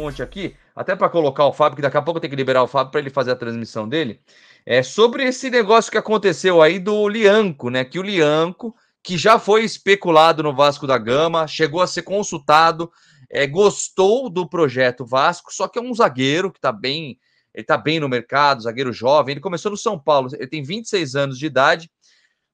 fonte aqui, até para colocar o Fábio, que daqui a pouco eu tenho que liberar o Fábio para ele fazer a transmissão dele, é sobre esse negócio que aconteceu aí do Lianco, né? Que o Lianco, que já foi especulado no Vasco da Gama, chegou a ser consultado, é, gostou do projeto Vasco, só que é um zagueiro que está bem, ele tá bem no mercado, zagueiro jovem, ele começou no São Paulo, ele tem 26 anos de idade.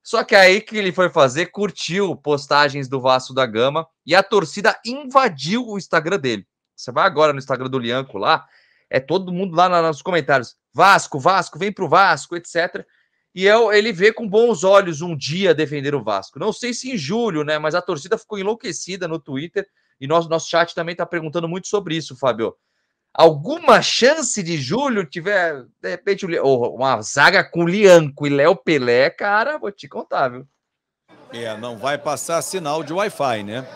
Só que aí que ele foi fazer, curtiu postagens do Vasco da Gama e a torcida invadiu o Instagram dele. Você vai agora no Instagram do Lianco lá, é todo mundo lá nos comentários. Vasco, Vasco, vem pro Vasco, etc. E eu, é ele vê com bons olhos um dia defender o Vasco. Não sei se em julho, né? Mas a torcida ficou enlouquecida no Twitter e nosso, nosso chat também está perguntando muito sobre isso, Fábio. Alguma chance de julho tiver, de repente, uma zaga com Lianco e Léo Pelé, cara, vou te contar, viu? É, não vai passar sinal de Wi-Fi, né?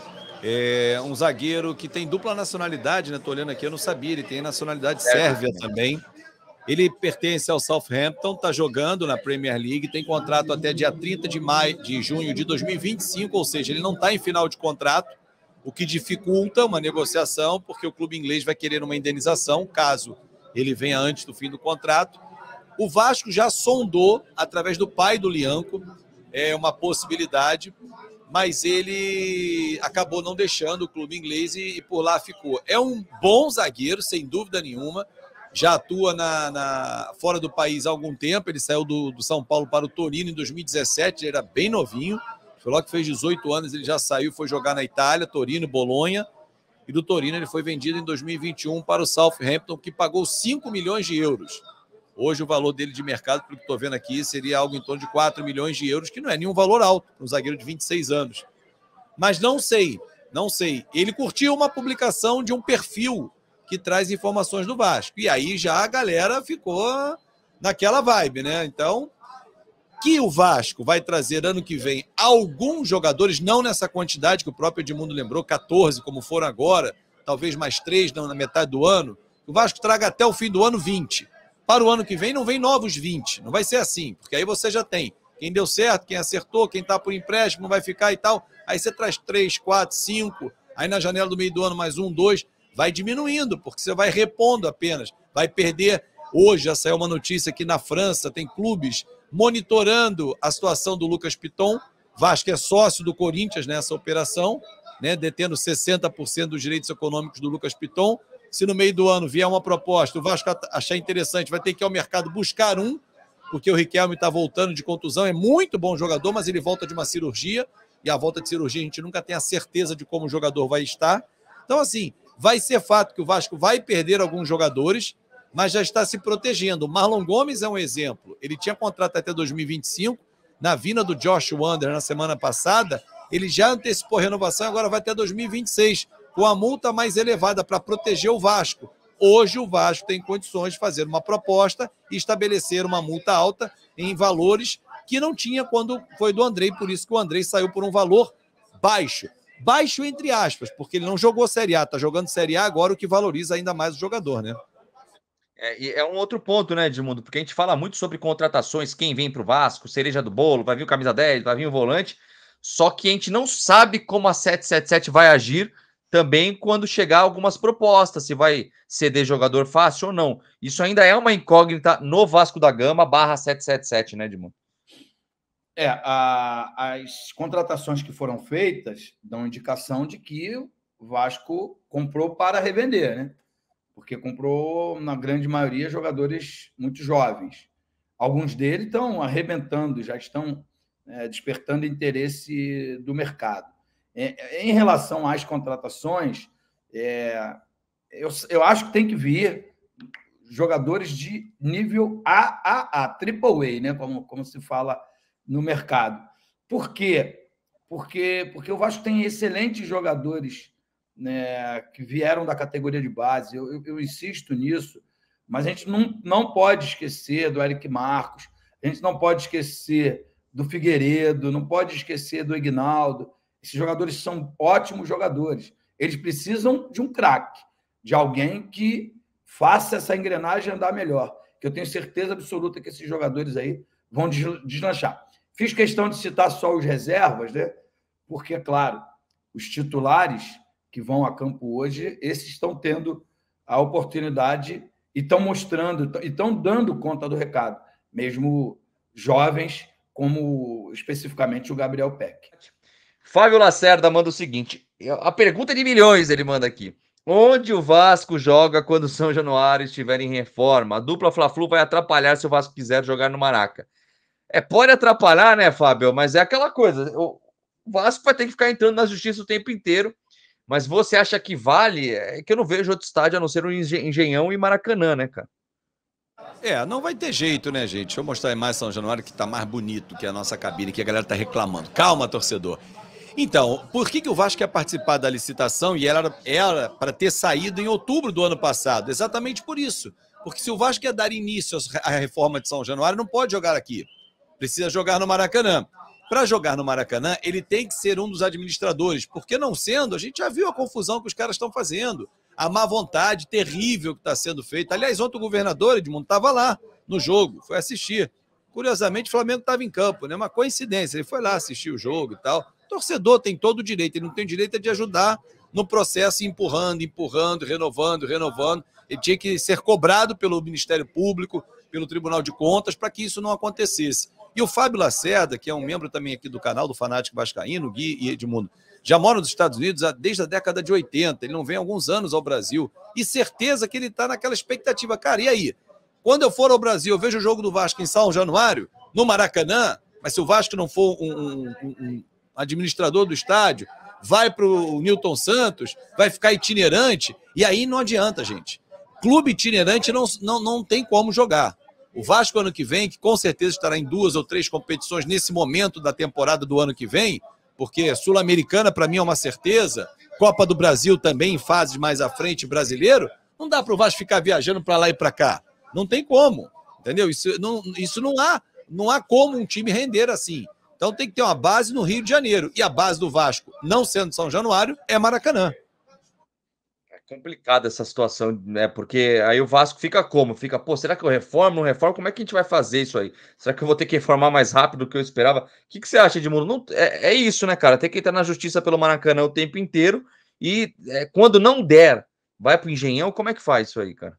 É um zagueiro que tem dupla nacionalidade, né? Estou olhando aqui, eu não sabia. Ele tem nacionalidade é sérvia também. Ele pertence ao Southampton, está jogando na Premier League, tem contrato até dia 30 de maio, de junho de 2025, ou seja, ele não está em final de contrato, o que dificulta uma negociação, porque o clube inglês vai querer uma indenização caso ele venha antes do fim do contrato. O Vasco já sondou, através do pai do Lianco, é uma possibilidade mas ele acabou não deixando o clube inglês e, e, por lá ficou. É um bom zagueiro, sem dúvida nenhuma. Já atua na, na fora do país há algum tempo. Ele saiu do, do, São Paulo para o Torino em 2017, ele era bem novinho. Foi logo que fez 18 anos, ele já saiu, foi jogar na Itália, Torino, Bolonha. E do Torino ele foi vendido em 2021 para o Southampton, que pagou 5 milhões de euros. Hoje o valor dele de mercado, pelo que estou vendo aqui, seria algo em torno de 4 milhões de euros, que não é nenhum valor alto, um zagueiro de 26 anos. Mas não sei, não sei. Ele curtiu uma publicação de um perfil que traz informações do Vasco. E aí já a galera ficou naquela vibe, né? Então, que o Vasco vai trazer ano que vem alguns jogadores, não nessa quantidade que o próprio Edmundo lembrou, 14, como foram agora, talvez mais três na metade do ano. O Vasco traga até o fim do ano 20 para o ano que vem não vem novos 20. Não vai ser assim, porque aí você já tem quem deu certo, quem acertou, quem está por empréstimo, vai ficar e tal. Aí você traz 3, 4, 5, aí na janela do meio do ano mais um, dois, vai diminuindo, porque você vai repondo apenas. Vai perder. Hoje já saiu uma notícia que na França tem clubes monitorando a situação do Lucas Piton. Vasco é sócio do Corinthians nessa operação, né, detendo 60% dos direitos econômicos do Lucas Piton se no meio do ano vier uma proposta, o Vasco achar interessante, vai ter que ir ao mercado buscar um, porque o Riquelme está voltando de contusão, é muito bom jogador, mas ele volta de uma cirurgia, e a volta de cirurgia a gente nunca tem a certeza de como o jogador vai estar. Então, assim, vai ser fato que o Vasco vai perder alguns jogadores, mas já está se protegendo. O Marlon Gomes é um exemplo. Ele tinha contrato até 2025, na vinda do Josh Wander na semana passada, ele já antecipou a renovação, agora vai até 2026 com a multa mais elevada para proteger o Vasco. Hoje o Vasco tem condições de fazer uma proposta e estabelecer uma multa alta em valores que não tinha quando foi do Andrei, por isso que o Andrei saiu por um valor baixo. Baixo entre aspas, porque ele não jogou Série A, está jogando Série A agora, o que valoriza ainda mais o jogador, né? É, é um outro ponto, né, Edmundo? Porque a gente fala muito sobre contratações, quem vem para o Vasco, cereja do bolo, vai vir o camisa 10, vai vir o volante, só que a gente não sabe como a 777 vai agir também quando chegar algumas propostas, se vai ceder jogador fácil ou não. Isso ainda é uma incógnita no Vasco da Gama barra 777, né, Edmundo? É, a, as contratações que foram feitas dão indicação de que o Vasco comprou para revender, né? Porque comprou, na grande maioria, jogadores muito jovens. Alguns deles estão arrebentando, já estão é, despertando interesse do mercado. É, em relação às contratações, é, eu, eu acho que tem que vir jogadores de nível AAA, AAA, né? como, como se fala no mercado. Por quê? Porque, porque o Vasco tem excelentes jogadores né, que vieram da categoria de base. Eu, eu, eu, insisto nisso, mas a gente não, não pode esquecer do Eric Marcos, a gente não pode esquecer do Figueiredo, não pode esquecer do Ignaldo. Esses jogadores são ótimos jogadores. Eles precisam de um craque, de alguém que faça essa engrenagem andar melhor. Que eu tenho certeza absoluta que esses jogadores aí vão deslanchar. Fiz questão de citar só os reservas, né? Porque, é claro, os titulares que vão a campo hoje, esses estão tendo a oportunidade e estão mostrando, e estão dando conta do recado, mesmo jovens, como especificamente o Gabriel Peck. Fábio Lacerda manda o seguinte: a pergunta é de milhões ele manda aqui. Onde o Vasco joga quando São Januário estiver em reforma? A dupla Fla-Flu vai atrapalhar se o Vasco quiser jogar no Maraca. É, pode atrapalhar, né, Fábio? Mas é aquela coisa. O Vasco vai ter que ficar entrando na justiça o tempo inteiro. Mas você acha que vale? É que eu não vejo outro estádio a não ser o Engenhão e Maracanã, né, cara? É, não vai ter jeito, né, gente? Deixa eu mostrar a imagem São Januário que tá mais bonito que a nossa cabine, que a galera tá reclamando. Calma, torcedor. Então, por que, que o Vasco quer participar da licitação e ela era para ter saído em outubro do ano passado? Exatamente por isso. Porque se o Vasco quer dar início à reforma de São Januário, não pode jogar aqui. Precisa jogar no Maracanã. Para jogar no Maracanã, ele tem que ser um dos administradores, porque não sendo, a gente já viu a confusão que os caras estão fazendo, a má vontade terrível que está sendo feita. Aliás, ontem o governador Edmundo estava lá no jogo, foi assistir. Curiosamente, o Flamengo estava em campo, né? Uma coincidência, ele foi lá assistir o jogo e tal. Torcedor tem todo o direito, ele não tem direito de ajudar no processo, empurrando, empurrando, renovando, renovando. Ele tinha que ser cobrado pelo Ministério Público, pelo Tribunal de Contas, para que isso não acontecesse. E o Fábio Lacerda, que é um membro também aqui do canal do Fanático Vascaíno, Gui e Edmundo, já mora nos Estados Unidos desde a década de 80. Ele não vem há alguns anos ao Brasil. E certeza que ele está naquela expectativa. Cara, e aí? Quando eu for ao Brasil, eu vejo o jogo do Vasco em São Januário, no Maracanã, mas se o Vasco não for um, um, um, administrador do estádio, vai para o Newton Santos, vai ficar itinerante, e aí não adianta, gente. Clube itinerante não, não, não tem como jogar. O Vasco, ano que vem, que com certeza estará em duas ou três competições nesse momento da temporada do ano que vem, porque Sul-Americana, para mim, é uma certeza, Copa do Brasil também, em fases mais à frente, brasileiro, não dá para o Vasco ficar viajando para lá e para cá. Não tem como, entendeu? Isso não, isso não há, não há como um time render assim. Então tem que ter uma base no Rio de Janeiro. E a base do Vasco, não sendo São Januário, é Maracanã. É complicada essa situação, né? Porque aí o Vasco fica como? Fica, pô, será que eu reformo? Não reformo? Como é que a gente vai fazer isso aí? Será que eu vou ter que reformar mais rápido do que eu esperava? O que, que você acha, Edmundo? Não, é, é isso, né, cara? Tem que entrar na justiça pelo Maracanã o tempo inteiro. E é, quando não der, vai para o Engenhão. Como é que faz isso aí, cara?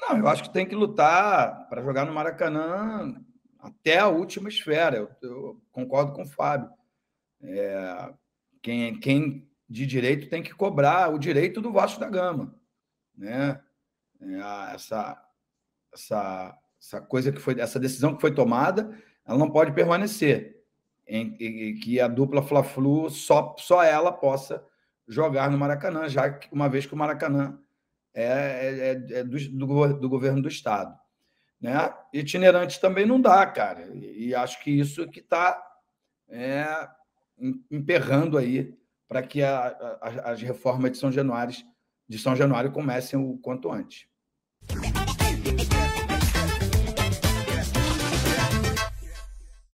Não, eu acho que tem que lutar para jogar no Maracanã até a última esfera. Eu, eu concordo com o Fábio. É, quem, quem de direito tem que cobrar o direito do Vasco da Gama, né? É, essa, essa, essa coisa que foi, essa decisão que foi tomada, ela não pode permanecer. Em, em, em que a dupla Fla-Flu só, só ela possa jogar no Maracanã, já que uma vez que o Maracanã é, é, é do, do, do governo do estado. Né? Itinerante também não dá, cara. E, acho que isso que está é, emperrando aí para que a, a, as reformas de São Januário de São Januário comecem o quanto antes.